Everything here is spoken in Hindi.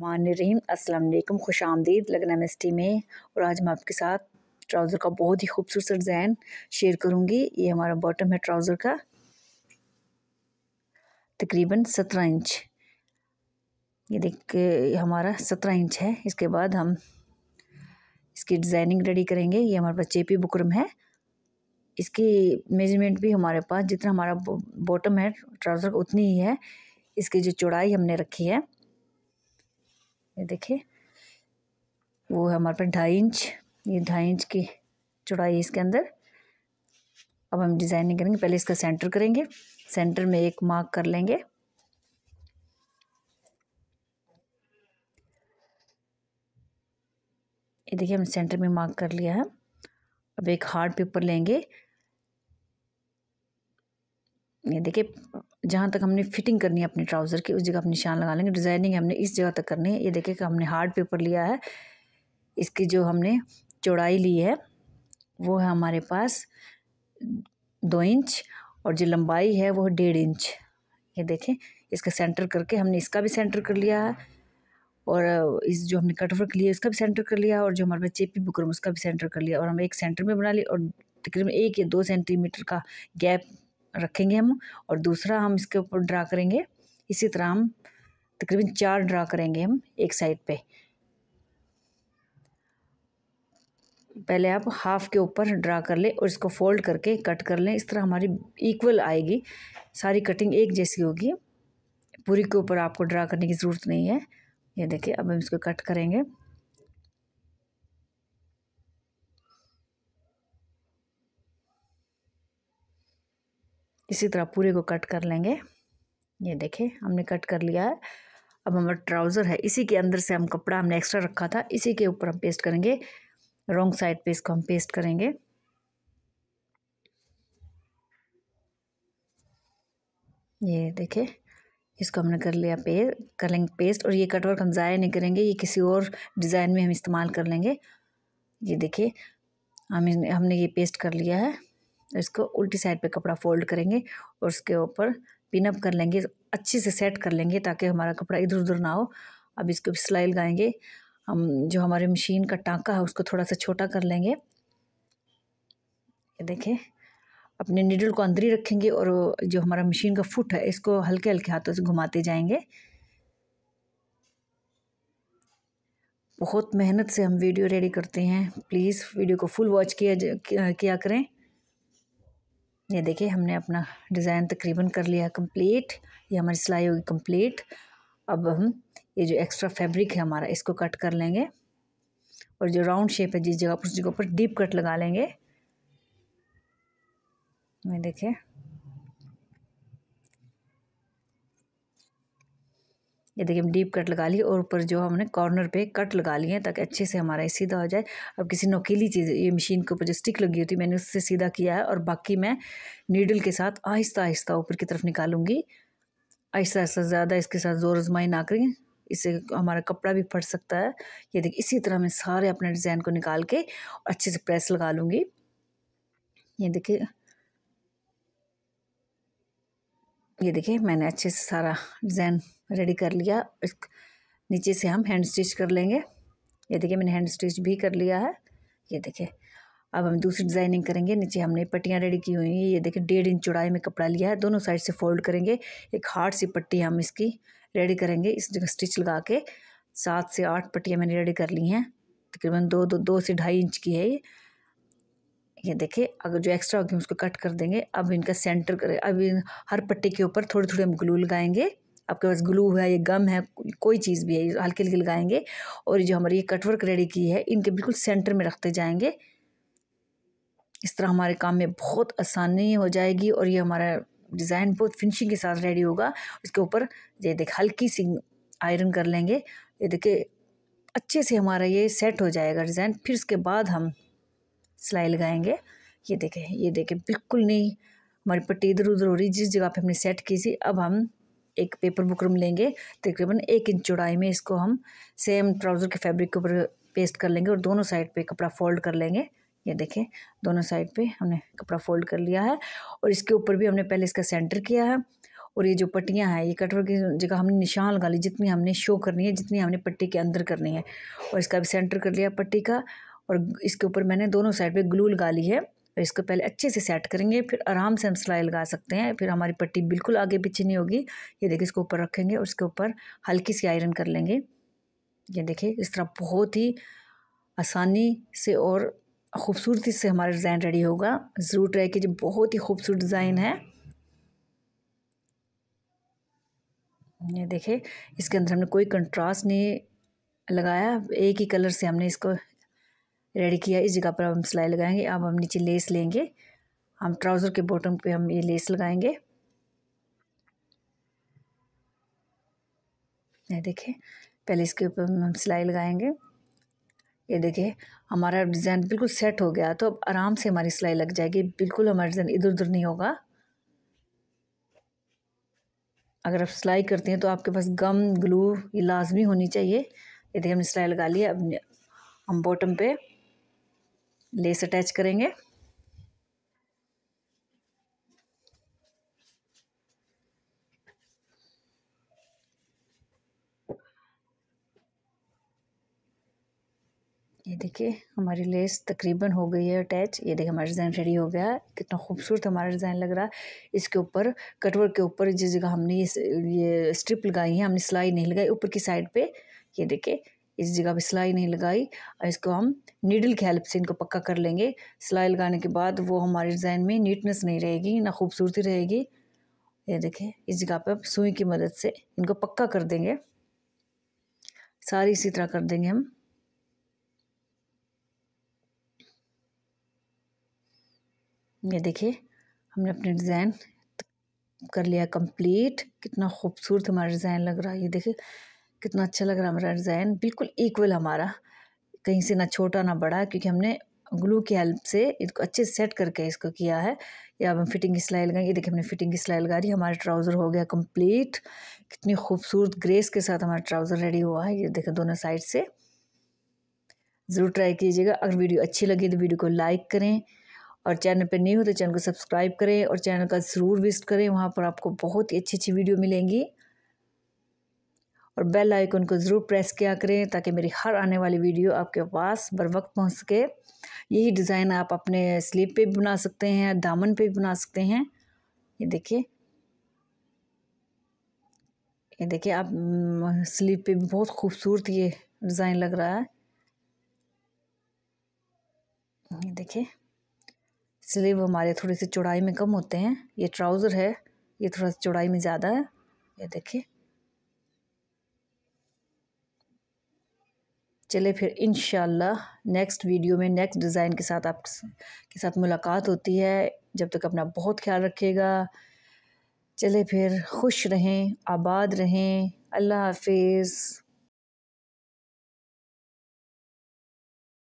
मानरीम असलम खुश आमदीद लगन एम में और आज मैं आपके साथ ट्राउज़र का बहुत ही खूबसूरत डिज़ाइन शेयर करूँगी ये हमारा बॉटम है ट्राउज़र का तकरीबन सत्रह इंच ये देख हमारा सत्रह इंच है इसके बाद हम इसकी डिज़ाइनिंग रेडी करेंगे ये हमारे पास चेपी बुकरम है इसकी मेजरमेंट भी हमारे पास जितना हमारा बॉटम है ट्राउज़र का उतनी ही है इसकी जो चौड़ाई हमने रखी है ये देखिए वो है हमारे पास ढाई इंच ये ढाई इंच की चौड़ाई इसके अंदर अब हम डिज़ाइनिंग करेंगे पहले इसका सेंटर करेंगे सेंटर में एक मार्क कर लेंगे ये देखिए हम सेंटर में मार्क कर लिया है अब एक हार्ड पेपर लेंगे ये देखिए जहाँ तक हमने फिटिंग करनी है अपने ट्राउज़र की उस जगह आप निशान लगा लेंगे डिज़ाइनिंग हमने इस जगह तक करनी है ये देखिए कि हमने हार्ड पेपर लिया है इसकी जो हमने चौड़ाई ली है वो है हमारे पास दो इंच और जो लंबाई है वो डेढ़ इंच ये देखें इसका सेंटर करके हमने इसका भी सेंटर कर लिया है और इस जो हमने कटवर्क लिया इसका भी सेंटर कर लिया और जो हमारे पास चेपी बुकरम उसका भी सेंटर कर लिया और हम एक सेंटर में बना ली और तकरीबन एक या दो सेंटीमीटर का गैप रखेंगे हम और दूसरा हम इसके ऊपर ड्रा करेंगे इसी तरह हम तकरीबन चार ड्रा करेंगे हम एक साइड पे पहले आप हाफ़ के ऊपर ड्रा कर लें और इसको फोल्ड करके कट कर लें इस तरह हमारी इक्वल आएगी सारी कटिंग एक जैसी होगी पूरी के ऊपर आपको ड्रा करने की ज़रूरत नहीं है ये देखिए अब हम इसको कट करेंगे इसी तरह पूरे को कट कर लेंगे ये देखें हमने कट कर लिया है अब हमारा ट्राउज़र है इसी के अंदर से हम कपड़ा हमने एक्स्ट्रा रखा था इसी के ऊपर हम पेस्ट करेंगे रॉन्ग साइड पे इसको हम पेस्ट करेंगे ये देखें इसको हमने कर लिया पे कर लेंगे पेस्ट और ये कटवर्क हम ज़ाया नहीं करेंगे ये किसी और डिज़ाइन में हम इस्तेमाल कर लेंगे ये देखिए हम हमने ये पेस्ट कर लिया है इसको उल्टी साइड पे कपड़ा फोल्ड करेंगे और उसके ऊपर पिनअप कर लेंगे अच्छे से सेट कर लेंगे ताकि हमारा कपड़ा इधर उधर ना हो अब इसको सिलाई लगाएंगे हम जो हमारे मशीन का टाँका है उसको थोड़ा सा छोटा कर लेंगे ये देखें अपने निडल को अंदर ही रखेंगे और जो हमारा मशीन का फुट है इसको हल्के हल्के हाथों से घुमाते जाएंगे बहुत मेहनत से हम वीडियो रेडी करते हैं प्लीज़ वीडियो को फुल वॉच किया किया करें ये देखिए हमने अपना डिज़ाइन तकरीबन कर लिया कंप्लीट ये हमारी सिलाई होगी कंप्लीट अब हम ये जो एक्स्ट्रा फैब्रिक है हमारा इसको कट कर लेंगे और जो राउंड शेप है जिस जगह पर उस जगह पर डीप कट लगा लेंगे ये देखिए ये देखिए हम डीप कट लगा लिए और ऊपर जो हमने कॉर्नर पे कट लगा लिए हैं ताकि अच्छे से हमारा सीधा हो जाए अब किसी नोकीली चीज़ ये मशीन के ऊपर जो स्टिक लगी होती मैंने उससे सीधा किया है और बाकी मैं नीडल के साथ आहिस्ता आहिस्ता ऊपर की तरफ निकालूंगी आहिस्ता आहिस्ता ज़्यादा इसके साथ ज़ोर आजमाई ना करें इससे हमारा कपड़ा भी फट सकता है ये देखिए इसी तरह मैं सारे अपने डिज़ाइन को निकाल के अच्छे से प्रेस लगा लूँगी ये देखिए ये देखिए मैंने अच्छे से सारा डिज़ाइन रेडी कर लिया नीचे से हम हैंड स्टिच कर लेंगे ये देखिए मैंने हैंड स्टिच भी कर लिया है ये देखिए अब हम दूसरी डिज़ाइनिंग करेंगे नीचे हमने पट्टियाँ रेडी की हुई हैं ये देखिए डेढ़ इंच चौड़ाई में कपड़ा लिया है दोनों साइड से फोल्ड करेंगे एक हार्ड सी पट्टी हम इसकी रेडी करेंगे इस जगह स्टिच लगा के सात से आठ पट्टियाँ मैंने रेडी कर ली हैं तकरीबन दो दो दो से ढाई इंच की है ये ये देखिए अगर जो एक्स्ट्रा होगी उसको कट कर देंगे अब इनका सेंटर करें अब इन हर पट्टी के ऊपर थोड़े थोड़े हम ग्लू लगाएंगे आपके पास ग्लू है ये गम है कोई चीज़ भी है हल्के हल्के लगाएंगे और जो हमारी ये कटवर्क रेडी की है इनके बिल्कुल सेंटर में रखते जाएंगे इस तरह हमारे काम में बहुत आसानी हो जाएगी और ये हमारा डिज़ाइन बहुत फिनिशिंग के साथ रेडी होगा इसके ऊपर ये देख हल्की सी आयरन कर लेंगे ये देखिए अच्छे से हमारा ये सेट हो जाएगा डिज़ाइन फिर उसके बाद हम सिलाई लगाएंगे ये देखें ये देखें बिल्कुल नहीं हमारी पट्टी इधर उधर हो रही जिस जगह पे हमने सेट की थी अब हम एक पेपर बुकरम लेंगे तकरीबन एक इंच चौड़ाई में इसको हम सेम ट्राउज़र के फैब्रिक के ऊपर पेस्ट कर लेंगे और दोनों साइड पे कपड़ा फोल्ड कर लेंगे ये देखें दोनों साइड पे हमने कपड़ा फोल्ड कर लिया है और इसके ऊपर भी हमने पहले इसका सेंटर किया है और ये जो पट्टियाँ हैं ये कटवर की जगह हमने निशान लगा ली जितनी हमने शो करनी है जितनी हमने पट्टी के अंदर करनी है और इसका भी सेंटर कर लिया पट्टी का और इसके ऊपर मैंने दोनों साइड पर ग्लू लगा ली है और इसको पहले अच्छे से सेट करेंगे फिर आराम से हम सिलाई लगा सकते हैं फिर हमारी पट्टी बिल्कुल आगे पीछे नहीं होगी ये देखिए इसको ऊपर रखेंगे और इसके ऊपर हल्की सी आयरन कर लेंगे ये देखिए इस तरह बहुत ही आसानी से और खूबसूरती से हमारा डिज़ाइन रेडी होगा ज़रूर ट्राई कीजिए बहुत ही खूबसूरत डिज़ाइन है ये देखिए इसके अंदर हमने कोई कंट्रास्ट नहीं लगाया एक ही कलर से हमने इसको रेडी किया इस जगह पर हम सिलाई लगाएंगे अब हम नीचे लेस लेंगे हम ट्राउज़र के बॉटम पे हम ये लेस लगाएंगे ये देखें पहले इसके ऊपर हम सिलाई लगाएंगे ये देखिए हमारा डिज़ाइन बिल्कुल सेट हो गया तो अब आराम से हमारी सिलाई लग जाएगी बिल्कुल हमारा डिज़ाइन इधर उधर नहीं होगा अगर आप सिलाई करते हैं तो आपके पास गम ग्लू ये लाजमी होनी चाहिए ये देखिए हमने सिलाई लगा ली अब हम बॉटम पे लेस अटैच करेंगे ये देखिए हमारी लेस तकरीबन हो गई है अटैच ये देखिए हमारा डिज़ाइन रेडी हो गया कितना खूबसूरत हमारा डिज़ाइन लग रहा है इसके ऊपर कटवर के ऊपर जिस जगह हमने ये, ये स्ट्रिप लगाई है हमने सिलाई नहीं लगाई ऊपर की साइड पे ये देखिए इस जगह पर सिलाई नहीं लगाई और इसको हम नीडल की हेल्प से इनको पक्का कर लेंगे सिलाई लगाने के बाद वो हमारे डिज़ाइन में नीटनेस नहीं रहेगी ना खूबसूरती रहेगी ये देखें इस जगह पे आप सुई की मदद से इनको पक्का कर देंगे सारी इसी तरह कर देंगे हम ये देखिए हमने अपने डिज़ाइन कर लिया कंप्लीट कितना खूबसूरत हमारा डिज़ाइन लग रहा है ये देखिए कितना अच्छा लग रहा हमारा डिज़ाइन बिल्कुल इक्वल हमारा कहीं से ना छोटा ना बड़ा क्योंकि हमने ग्लू की हेल्प से इसको अच्छे से सेट करके इसको किया है या अब हम फिटिंग की सिलाई लगाएंगे ये देखिए हमने फिटिंग की सिलाई लगा दी हमारा ट्राउज़र हो गया कंप्लीट कितनी खूबसूरत ग्रेस के साथ हमारा ट्राउज़र रेडी हुआ है ये देखें दोनों साइड से ज़रूर ट्राई कीजिएगा अगर वीडियो अच्छी लगी तो वीडियो को लाइक करें और चैनल पर नहीं हो तो चैनल को सब्सक्राइब करें और चैनल का ज़रूर विजिट करें वहाँ पर आपको बहुत ही अच्छी अच्छी वीडियो मिलेंगी और बेल आइकन को ज़रूर प्रेस किया करें ताकि मेरी हर आने वाली वीडियो आपके पास बर वक्त पहुँच सके यही डिज़ाइन आप अपने स्लीव पे भी बना सकते हैं दामन पे भी बना सकते हैं ये देखिए ये देखिए आप स्लीव पे भी बहुत खूबसूरत ये डिज़ाइन लग रहा है ये देखिए स्लीव हमारे थोड़ी सी चौड़ाई में कम होते हैं ये ट्राउज़र है ये थोड़ा सा चौड़ाई में ज़्यादा है ये देखिए चले फिर इन नेक्स्ट वीडियो में नेक्स्ट डिज़ाइन के साथ आप के साथ मुलाकात होती है जब तक अपना बहुत ख्याल रखिएगा चले फिर खुश रहें आबाद रहें अल्लाह हाफिज़